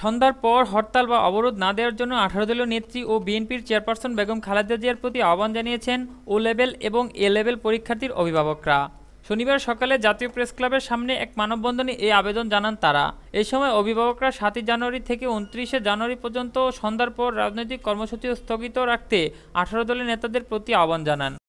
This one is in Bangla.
সন্ধ্যার পর হরতাল বা অবরোধ না দেওয়ার জন্য আঠারো দলীয় নেত্রী ও বিএনপির চেয়ারপারসন বেগম খালেদা জিয়ার প্রতি আহ্বান জানিয়েছেন ও লেভেল এবং এ লেভেল পরীক্ষার্থীর অভিভাবকরা শনিবার সকালে জাতীয় প্রেস ক্লাবের সামনে এক মানববন্ধনে এই আবেদন জানান তারা এ সময় অভিভাবকরা সাতই জানুয়ারি থেকে উনত্রিশে জানুয়ারি পর্যন্ত সন্ধ্যার পর রাজনৈতিক কর্মসূচি স্থগিত রাখতে আঠারো দলের নেতাদের প্রতি আহ্বান জানান